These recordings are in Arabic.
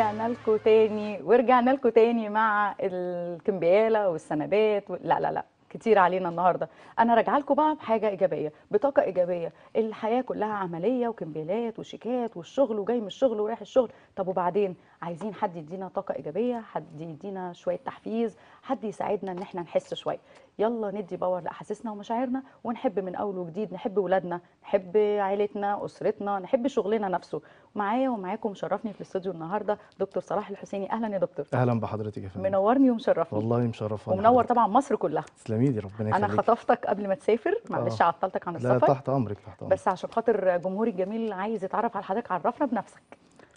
ورجعنا لكم تاني ورجعنا لكم تاني مع الكمبياله والسندات و... لا لا لا كتير علينا النهارده انا راجعه لكم بقى بحاجه ايجابيه بطاقه ايجابيه الحياه كلها عمليه وكمبيالات وشيكات والشغل وجاي من الشغل ورايح الشغل طب وبعدين عايزين حد يدينا طاقه ايجابيه حد يدينا شويه تحفيز حد يساعدنا ان احنا نحس شويه يلا ندي باور لاحاسيسنا ومشاعرنا ونحب من اول وجديد نحب ولادنا نحب عيلتنا اسرتنا نحب شغلنا نفسه معايا ومعاكم شرفني في الاستوديو النهارده دكتور صلاح الحسيني اهلا يا دكتور اهلا بحضرتك يا فندم منورني ومشرفني والله مشرفه ومنور طبعا مصر كلها تسلمي لي ربنا يخليك انا خطفتك قبل ما تسافر آه. معلش عطلتك عن السفر لا تحت امرك تحت امرك بس عشان خاطر جمهوري الجميل عايز يتعرف على حضرتك عرفنا بنفسك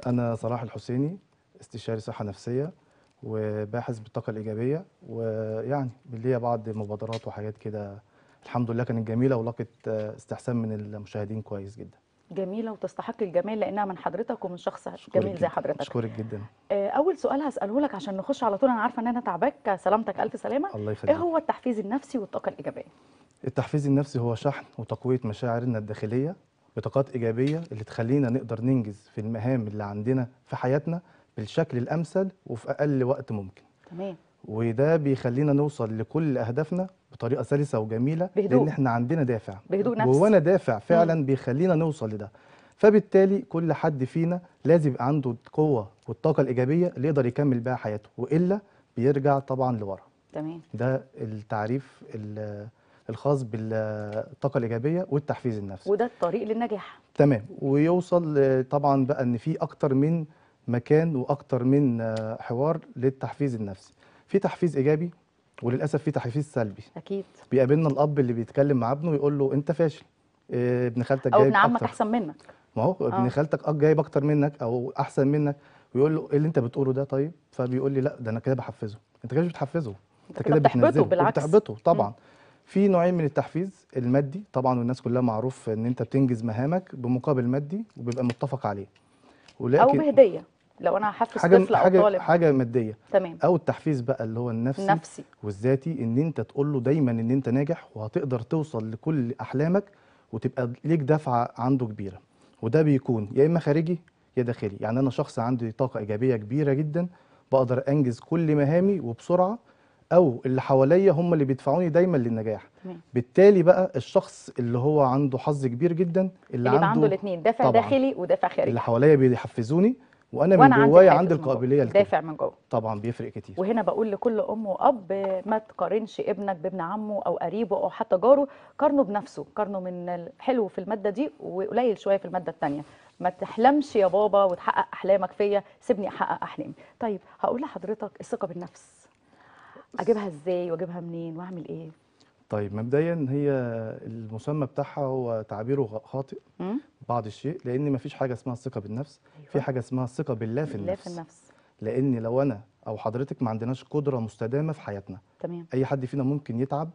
انا صلاح الحسيني استشاري صحه نفسيه وباحث بالطاقه الايجابيه ويعني ليا بعض مبادرات وحاجات كده الحمد لله كانت جميله ولقت استحسان من المشاهدين كويس جدا جميله وتستحق الجمال لانها من حضرتك ومن شخص جميل زي حضرتك اشكرك جدا آه، اول سؤال هساله لك عشان نخش على طول انا عارفه ان انا تعباك سلامتك الف سلامه الله يخليك ايه هو التحفيز النفسي والطاقه الايجابيه التحفيز النفسي هو شحن وتقويه مشاعرنا الداخليه بطاقات ايجابيه اللي تخلينا نقدر ننجز في المهام اللي عندنا في حياتنا بالشكل الامثل وفي اقل وقت ممكن تمام وده بيخلينا نوصل لكل اهدافنا بطريقه سلسه وجميله بهدوء. لان احنا عندنا دافع بهدوء نفسي وهو دافع فعلا مم. بيخلينا نوصل لده فبالتالي كل حد فينا لازم يبقى عنده القوه والطاقه الايجابيه اللي يقدر يكمل بيها حياته والا بيرجع طبعا لورا تمام ده التعريف الخاص بالطاقه الايجابيه والتحفيز النفسي وده الطريق للنجاح تمام ويوصل طبعا بقى ان في اكتر من مكان واكتر من آه، حوار للتحفيز النفسي في تحفيز ايجابي وللاسف في تحفيز سلبي اكيد بيقابلنا الاب اللي بيتكلم مع ابنه ويقول له انت فاشل آه، ابن خالتك جايب او ابن عمك احسن منك ما هو ابن آه. خالتك جايب اكتر منك او احسن منك ويقول له ايه اللي انت بتقوله ده طيب فبيقول لي لا ده انا كده بحفزه انت كده مش بتحفزه انت كده بتحبطه بالعكس بتحبطه طبعا م. في نوعين من التحفيز المادي طبعا والناس كلها معروف ان انت بتنجز مهامك بمقابل مادي وبيبقى متفق عليه ولكن او بهديه لو انا هحفز حاجة طفل او حاجة طالب حاجه ماديه تمام او التحفيز بقى اللي هو النفسي النفسي والذاتي ان انت تقول له دايما ان انت ناجح وهتقدر توصل لكل احلامك وتبقى ليك دفعه عنده كبيره وده بيكون يا اما خارجي يا داخلي يعني انا شخص عندي طاقه ايجابيه كبيره جدا بقدر انجز كل مهامي وبسرعه او اللي حواليا هم اللي بيدفعوني دايما للنجاح مم. بالتالي بقى الشخص اللي هو عنده حظ كبير جدا اللي, اللي عنده, عنده الاثنين دافع داخلي ودافع خارجي اللي حواليا بيحفزوني وانا, من جوايا عندي القابليه دافع من جوه طبعا بيفرق كتير وهنا بقول لكل ام واب ما تقارنش ابنك بابن عمه او قريبه او حتى جاره قارنه بنفسه قارنه من الحلو في الماده دي وقليل شويه في الماده الثانيه ما تحلمش يا بابا وتحقق احلامك فيا سيبني احقق احلامي طيب هقول لحضرتك الثقه بالنفس اجيبها ازاي واجيبها منين واعمل ايه طيب مبدئيا هي المسمى بتاعها هو تعبيره خاطئ بعض الشيء لان ما فيش حاجه اسمها الثقه بالنفس أيوة. في حاجه اسمها الثقه بالله في النفس, في النفس. لان لو انا او حضرتك ما عندناش قدره مستدامه في حياتنا تمام. اي حد فينا ممكن يتعب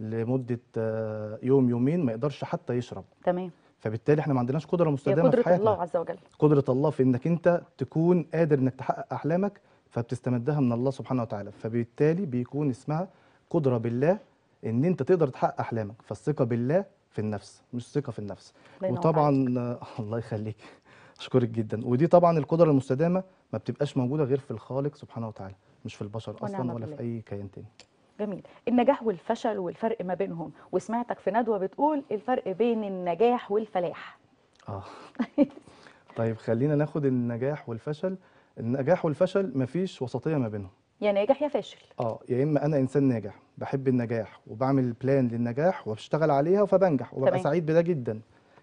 لمده آه، يوم يومين ما يقدرش حتى يشرب تمام فبالتالي احنا ما عندناش قدره مستدامه في حياتنا قدره الله عز وجل قدره الله في انك انت تكون قادر انك تحقق احلامك فبتستمدها من الله سبحانه وتعالى فبالتالي بيكون اسمها قدره بالله ان انت تقدر تحقق احلامك فالثقه بالله في النفس مش ثقه في النفس وطبعا عليك. الله يخليك اشكرك جدا ودي طبعا القدره المستدامه ما بتبقاش موجوده غير في الخالق سبحانه وتعالى مش في البشر اصلا ولا في اي كيان تاني جميل النجاح والفشل والفرق ما بينهم وسمعتك في ندوه بتقول الفرق بين النجاح والفلاح اه طيب خلينا ناخد النجاح والفشل النجاح والفشل مفيش وسطيه ما بينهم يا ناجح يا فاشل اه يا اما انا انسان ناجح بحب النجاح وبعمل بلان للنجاح وبشتغل عليها فبنجح وببقى تمام. سعيد بده جدا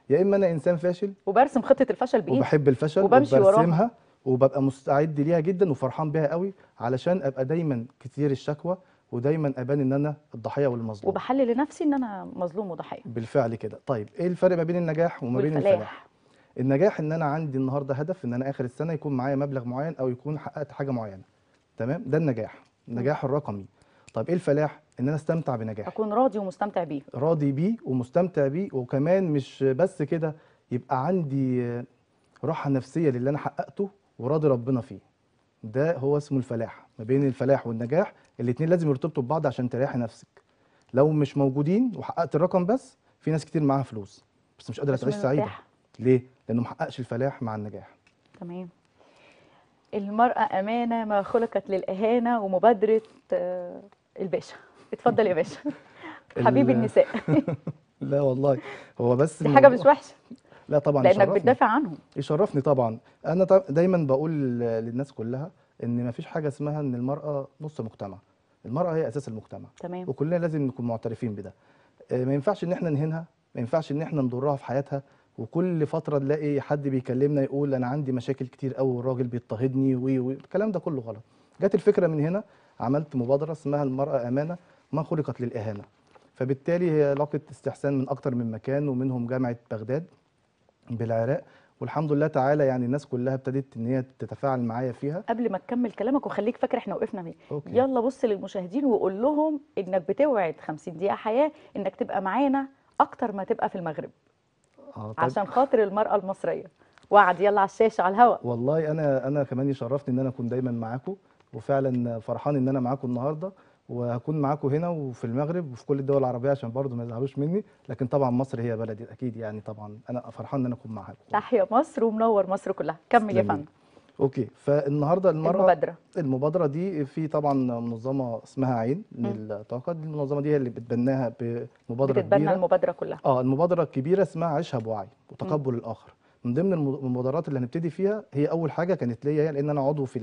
يا اما انا انسان فاشل وبرسم خطه الفشل بايدي وبحب الفشل وبمشي وبرسمها وببقى مستعد ليها جدا وفرحان بيها قوي علشان ابقى دايما كتير الشكوى ودايما ابان ان انا الضحيه والمظلوم وبحلل لنفسي ان انا مظلوم وضحيه بالفعل كده طيب ايه الفرق ما بين النجاح وما بين الفلاح النجاح ان انا عندي النهارده هدف ان انا اخر السنه يكون معايا مبلغ معين او يكون حققت حاجه معينه تمام ده النجاح النجاح الرقمي طب ايه الفلاح ان انا استمتع بنجاحي اكون راضي ومستمتع بيه راضي بيه ومستمتع بيه وكمان مش بس كده يبقى عندي راحه نفسيه للي انا حققته وراضي ربنا فيه ده هو اسمه الفلاح ما بين الفلاح والنجاح الاثنين لازم يرتبطوا ببعض عشان تريحي نفسك لو مش موجودين وحققت الرقم بس في ناس كتير معاها فلوس بس مش قادره تعيش سعيده ليه لانه ما حققش الفلاح مع النجاح تمام المرأة أمانة ما خلقت للإهانة ومبادرة آه، الباشا اتفضل يا باشا حبيب النساء لا والله هو بس دي حاجة مش وحشة لا طبعا لانك يشرفني. بتدافع عنهم يشرفني طبعا انا دايما بقول للناس كلها ان ما فيش حاجه اسمها ان المراه نص مجتمع المراه هي اساس المجتمع تمام وكلنا لازم نكون معترفين بده آه، ما ينفعش ان احنا نهينها ما ينفعش ان احنا نضرها في حياتها وكل فتره نلاقي حد بيكلمنا يقول انا عندي مشاكل كتير قوي والراجل بيضطهدني والكلام ده كله غلط جت الفكره من هنا عملت مبادره اسمها المراه امانه ما خلقت للاهانه فبالتالي هي لقت استحسان من اكتر من مكان ومنهم جامعه بغداد بالعراق والحمد لله تعالى يعني الناس كلها ابتدت ان هي تتفاعل معايا فيها قبل ما تكمل كلامك وخليك فاكر احنا وقفنا مين يلا بص للمشاهدين وقول لهم انك بتوعد 50 دقيقه حياه انك تبقى معانا اكتر ما تبقى في المغرب آه طيب. عشان خاطر المرأة المصرية وعد يلا على الشاشة على الهواء والله أنا أنا كمان يشرفني إن أنا أكون دايما معاكم وفعلا فرحان إن أنا معاكم النهاردة وهكون معاكم هنا وفي المغرب وفي كل الدول العربيه عشان برضه ما يزعلوش مني لكن طبعا مصر هي بلدي اكيد يعني طبعا انا فرحان ان انا اكون معاكم تحيا مصر ومنور مصر كلها كمل يا فندم اوكي فالنهارده المراه المبادره المبادره دي في طبعا منظمه اسمها عين للطاقه دي المنظمه دي هي اللي بتبناها بمبادره بتتبنى كبيره المبادره كلها اه المبادره الكبيره اسمها عيشها بوعي وتقبل م. الاخر من ضمن المبادرات اللي هنبتدي فيها هي اول حاجه كانت ليا هي لان انا عضو في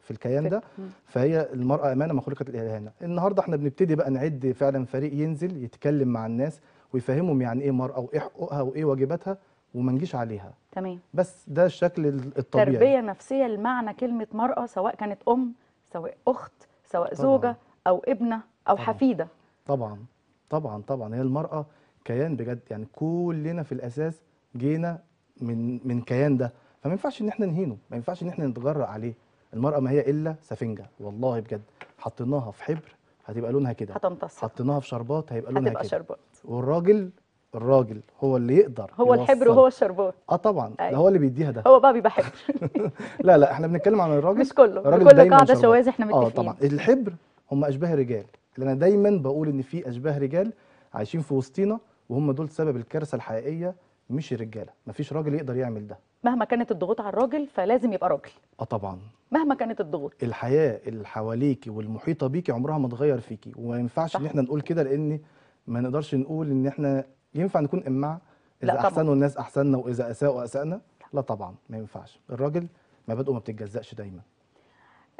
في الكيان ده فهي المراه امانه ما خلقت الاهانه النهارده احنا بنبتدي بقى نعد فعلا فريق ينزل يتكلم مع الناس ويفهمهم يعني ايه مراه وايه حقوقها وايه واجباتها وما نجيش عليها تمام بس ده الشكل الطبيعي تربيه نفسيه لمعنى كلمه مراه سواء كانت ام سواء اخت سواء طبعًا. زوجه او ابنه او طبعًا. حفيده طبعا طبعا طبعا هي المراه كيان بجد يعني كلنا في الاساس جينا من من كيان ده فما ينفعش ان احنا نهينه ما ينفعش ان احنا نتجرأ عليه المراه ما هي الا سفنجه والله بجد حطيناها في حبر هتبقى لونها كده هتمتص حطيناها في شربات هيبقى لونها هتبقى كده شربات والراجل الراجل هو اللي يقدر هو الحبر وهو الشربات اه طبعا أيوة. هو اللي بيديها ده هو بقى بيبقى حبر لا لا احنا بنتكلم عن الراجل مش كله الراجل كل قاعده شواذ احنا متفقين اه طبعا الحبر هم اشباه رجال اللي انا دايما بقول ان في اشباه رجال عايشين في وسطينا وهم دول سبب الكارثه الحقيقيه مش الرجاله مفيش راجل يقدر يعمل ده مهما كانت الضغوط على الراجل فلازم يبقى راجل اه طبعا مهما كانت الضغوط الحياه اللي حواليكي والمحيطه بيكي عمرها ما تغير فيكي وما ينفعش ان احنا نقول كده لان ما نقدرش نقول ان احنا ينفع نكون إماع إذا أحسنوا الناس أحسننا وإذا أساءوا أسأنا؟ لا طبعا ما ينفعش الراجل مبادئه ما بتتجزأش دايما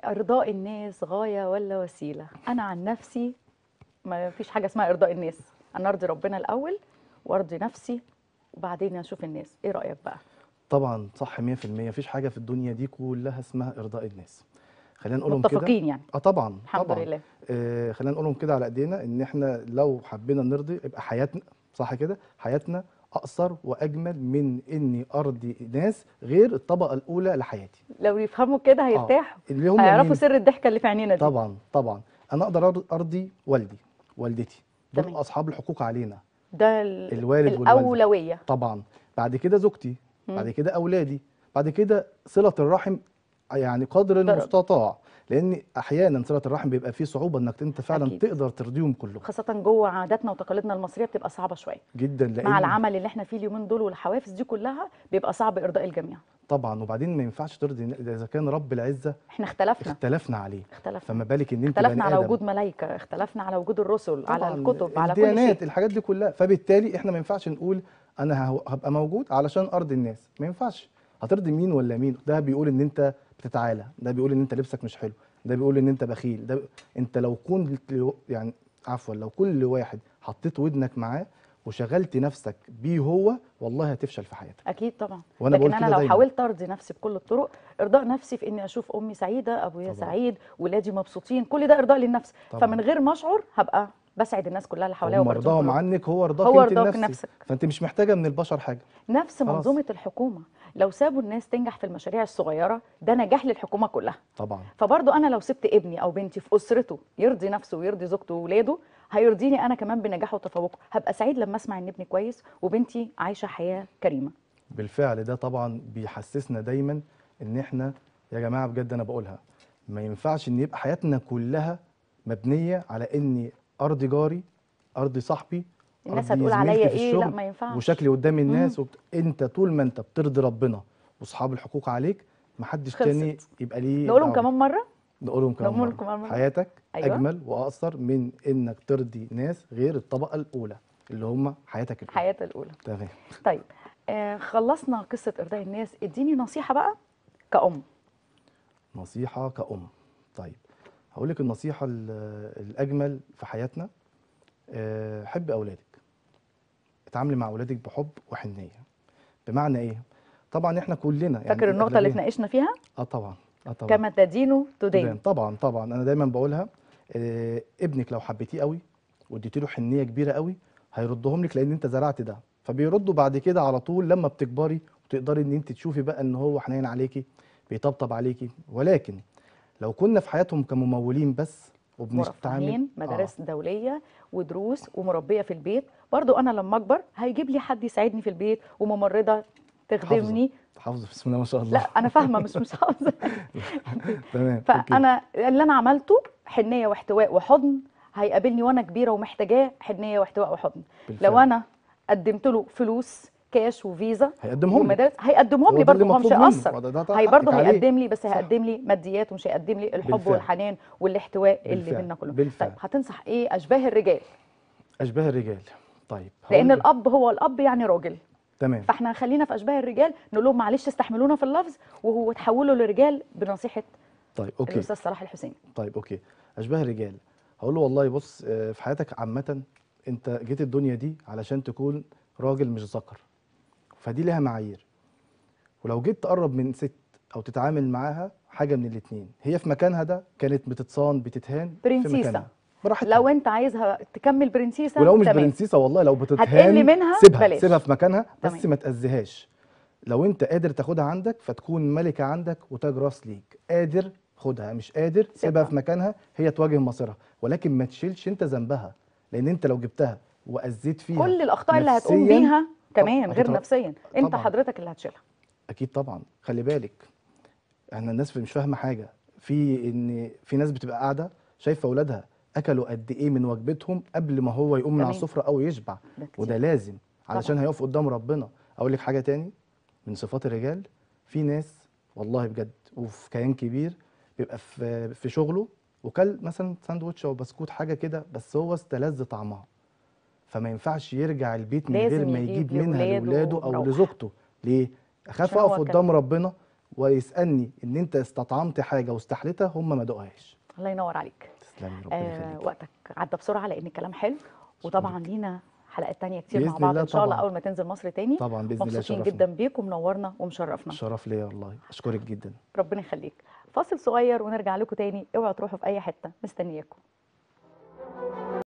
ارضاء الناس غايه ولا وسيله انا عن نفسي ما فيش حاجه اسمها ارضاء الناس انا ارضي ربنا الاول وارضي نفسي وبعدين اشوف الناس ايه رايك بقى طبعا صح 100% مفيش حاجه في الدنيا دي كلها اسمها ارضاء الناس خلينا نقولهم كده متفقين يعني اه طبعا الحمد طبعا. لله آه خلينا نقولهم كده على ايدينا ان احنا لو حبينا نرضي يبقى حياتنا صح كده حياتنا اقصر واجمل من اني ارضي ناس غير الطبقه الاولى لحياتي لو يفهموا كده آه. هيرتاحوا آه. هيعرفوا سر الضحكه اللي في عينينا دي طبعا طبعا انا اقدر ارضي والدي والدتي دول تمام. اصحاب الحقوق علينا ده الوالد الاولويه والوالد. طبعا بعد كده زوجتي بعد كده اولادي بعد كده صله الرحم يعني قدر المستطاع لان احيانا صله الرحم بيبقى فيه صعوبه انك انت فعلا أكيد. تقدر ترضيهم كلهم خاصه جوه عاداتنا وتقاليدنا المصريه بتبقى صعبه شويه جدا لأن مع العمل اللي احنا فيه اليومين دول والحوافز دي كلها بيبقى صعب ارضاء الجميع طبعا وبعدين ما ينفعش ترضي اذا كان رب العزه احنا اختلفنا اختلفنا عليه اختلفنا فما بالك ان انت اختلفنا على وجود ملائكه اختلفنا على وجود الرسل على الكتب على كل شيء الحاجات دي كلها فبالتالي احنا ما ينفعش نقول انا هبقى موجود علشان ارضي الناس ما ينفعش هترضي مين ولا مين ده بيقول ان انت تتعالى ده بيقول ان انت لبسك مش حلو ده بيقول ان انت بخيل ده ب... انت لو كنت يعني عفوا لو كل واحد حطيت ودنك معاه وشغلت نفسك بيه هو والله هتفشل في حياتك اكيد طبعا وانا لكن بقول انا لو دايماً. حاولت ارضي نفسي بكل الطرق ارضاء نفسي في اني اشوف امي سعيده ابويا سعيد ولادي مبسوطين كل ده ارضاء للنفس طبعا. فمن غير ما اشعر هبقى بسعد الناس كلها اللي حواليا وبرضاهم عنك هو رضاك هو رضاك نفسك فانت مش محتاجه من البشر حاجه نفس منظومه الحكومه لو سابوا الناس تنجح في المشاريع الصغيره ده نجاح للحكومه كلها طبعا فبرضو انا لو سبت ابني او بنتي في اسرته يرضي نفسه ويرضي زوجته وولاده هيرضيني انا كمان بنجاحه وتفوقه هبقى سعيد لما اسمع ان ابني كويس وبنتي عايشه حياه كريمه بالفعل ده طبعا بيحسسنا دايما ان احنا يا جماعه بجد انا بقولها ما ينفعش ان يبقى حياتنا كلها مبنيه على ان ارضي جاري ارضي صاحبي الناس هتقول عليا ايه لا ما ينفعش وشكلي قدام الناس وبت... انت طول ما انت بترضي ربنا واصحاب الحقوق عليك محدش تاني يبقى ليه نقولهم كمان مره نقولهم كمان مره, مرة. حياتك أيوة. اجمل واقصر من انك ترضي ناس غير الطبقه الاولى اللي هم حياتك الاولى حياتك الاولى تمام طيب آه خلصنا قصه ارضاء الناس اديني نصيحه بقى كأم نصيحه كأم طيب هقول لك النصيحه الاجمل في حياتنا آه، حب اولادك اتعاملي مع اولادك بحب وحنيه بمعنى ايه طبعا احنا كلنا يعني فاكر النقطه اللي اتناقشنا فيها اه طبعا اه طبعا كما تدين تدين طبعا طبعا انا دايما بقولها آه ابنك لو حبيتيه قوي واديتي له حنيه كبيره قوي هيردهم لك لان انت زرعت ده فبيردوا بعد كده على طول لما بتكبري وتقدري ان انت تشوفي بقى ان هو حنين عليكي بيطبطب عليكي ولكن لو كنا في حياتهم كممولين بس وبنتعامل مدارس آه. دوليه ودروس ومربيه في البيت برضو انا لما اكبر هيجيب لي حد يساعدني في البيت وممرضه تخدمني حافظه بسم الله ما شاء الله لا انا فاهمه مش مش حافظه تمام فانا اللي انا عملته حنيه واحتواء وحضن هيقابلني وانا كبيره ومحتاجاه حنيه واحتواء وحضن بالفعل. لو انا قدمت له فلوس كاش وفيزا هيقدمهم ومدارس هيقدمهم لي برضه هو مش هيأثر هي برضه هيقدم لي بس هيقدم لي ماديات ومش هيقدم لي الحب بالفعل. والحنان والاحتواء اللي بينا كلهم بالفعل. طيب هتنصح ايه اشباه الرجال اشباه الرجال طيب لان الاب هو الاب يعني راجل تمام فاحنا خلينا في اشباه الرجال نقول لهم معلش استحملونا في اللفظ وهو تحولوا لرجال بنصيحه طيب اوكي الاستاذ صلاح الحسيني طيب اوكي اشباه الرجال هقول له والله بص آه، في حياتك عامه انت جيت الدنيا دي علشان تكون راجل مش ذكر فدي لها معايير ولو جيت تقرب من ست او تتعامل معاها حاجه من الاثنين هي في مكانها ده كانت بتتصان بتتهان برنسيسة. في مكانها براحتها لو انت عايزها تكمل برنسيسه ولو مش تمام. برنسيسه والله لو بتتهان منها سيبها بلاش. سيبها في مكانها بس تمام. ما تاذيهاش لو انت قادر تاخدها عندك فتكون ملكه عندك وتاج راس ليك قادر خدها مش قادر سيبها في مكانها هي تواجه مصيرها ولكن ما تشيلش انت ذنبها لان انت لو جبتها واذيت فيها كل الاخطاء اللي هتقوم بيها تمام غير طبعًا. نفسيا انت طبعًا. حضرتك اللي هتشيلها اكيد طبعا خلي بالك احنا الناس مش فاهمه حاجه في ان في ناس بتبقى قاعده شايفه اولادها اكلوا قد ايه من وجبتهم قبل ما هو يقوم من على السفره او يشبع وده لازم علشان هيقف قدام ربنا اقول لك حاجه تاني من صفات الرجال في ناس والله بجد وفي كيان كبير بيبقى في في شغله وكل مثلا ساندوتش او بسكوت حاجه كده بس هو استلذ طعمها فما ينفعش يرجع البيت من غير ما يجيب منها لاولاده او لزوجته ليه اخاف اقف قدام ربنا ويسالني ان انت استطعمت حاجه واستحلتها هم ما دقهاش الله ينور عليك تسلمي ربنا يخليك آه وقتك عدى بسرعه لان الكلام حلو وطبعا لينا حلقات تانية كتير مع بعض ان شاء الله اول ما تنزل مصر تاني طبعا باذن الله مبسوطين جدا بيك ومنورنا ومشرفنا شرف ليا والله اشكرك جدا ربنا يخليك فاصل صغير ونرجع لكم تاني اوعوا تروحوا في اي حته مستنياكم